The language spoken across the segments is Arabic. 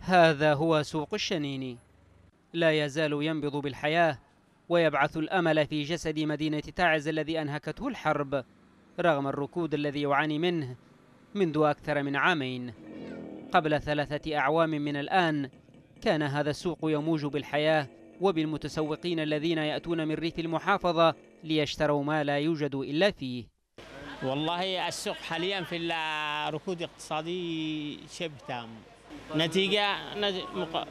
هذا هو سوق الشنين لا يزال ينبض بالحياة ويبعث الأمل في جسد مدينة تعز الذي أنهكته الحرب رغم الركود الذي يعاني منه منذ أكثر من عامين قبل ثلاثة أعوام من الآن كان هذا السوق يموج بالحياة وبالمتسوقين الذين يأتون من ريف المحافظة ليشتروا ما لا يوجد إلا فيه والله السوق حاليا في الركود الاقتصادي شبه تام نتيجة مق...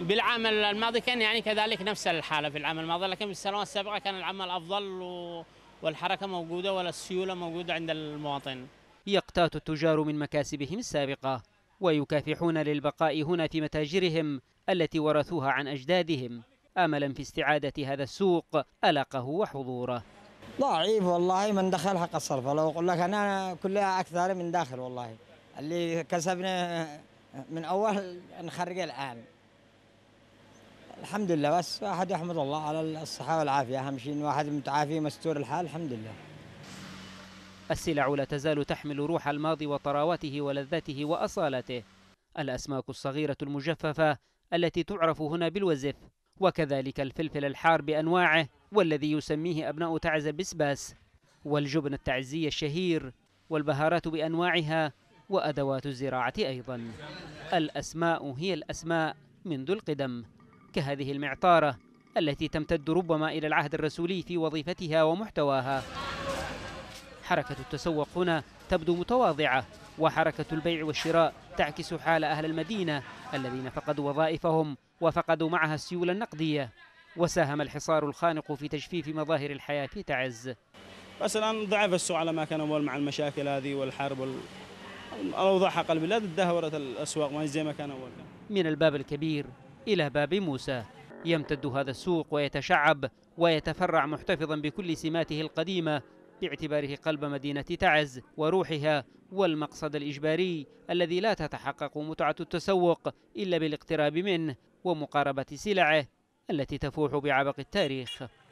بالعام الماضي كان يعني كذلك نفس الحالة في العام الماضي لكن في السنوات السابقة كان العمل أفضل و... والحركة موجودة والسيولة موجودة عند المواطن يقتات التجار من مكاسبهم السابقة ويكافحون للبقاء هنا في متاجرهم التي ورثوها عن أجدادهم املا في استعاده هذا السوق ألقه وحضوره ضعيف والله من دخلها قصر فلو اقول لك انا كلها اكثر من داخل والله اللي كسبنا من اول نخرج الان الحمد لله بس واحد يحمد الله على الصحه والعافيه اهم شيء ان واحد متعافي مستور الحال الحمد لله السلع لا تزال تحمل روح الماضي وطراوته ولذته واصالته الاسماك الصغيره المجففه التي تعرف هنا بالوزف وكذلك الفلفل الحار بانواعه والذي يسميه ابناء تعز بسباس والجبن التعزي الشهير والبهارات بانواعها وأدوات الزراعة أيضا الأسماء هي الأسماء منذ القدم كهذه المعطارة التي تمتد ربما إلى العهد الرسولي في وظيفتها ومحتواها حركة التسوق هنا تبدو متواضعة وحركة البيع والشراء تعكس حال أهل المدينة الذين فقدوا وظائفهم وفقدوا معها السيولة النقدية وساهم الحصار الخانق في تجفيف مظاهر الحياة في تعز بس الآن ضعف السوق على ما كان أول مع المشاكل هذه والحرب وال... الأوضاع حق البلاد تدهورت الأسواق ما زي ما كان أول من الباب الكبير إلى باب موسى يمتد هذا السوق ويتشعب ويتفرع محتفظا بكل سماته القديمة باعتباره قلب مدينة تعز وروحها والمقصد الإجباري الذي لا تتحقق متعة التسوق إلا بالاقتراب منه ومقاربة سلعه التي تفوح بعبق التاريخ